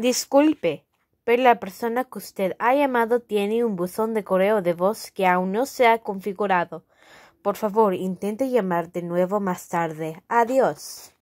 Disculpe, pero la persona que usted ha llamado tiene un buzón de correo de voz que aún no se ha configurado. Por favor, intente llamar de nuevo más tarde. Adiós.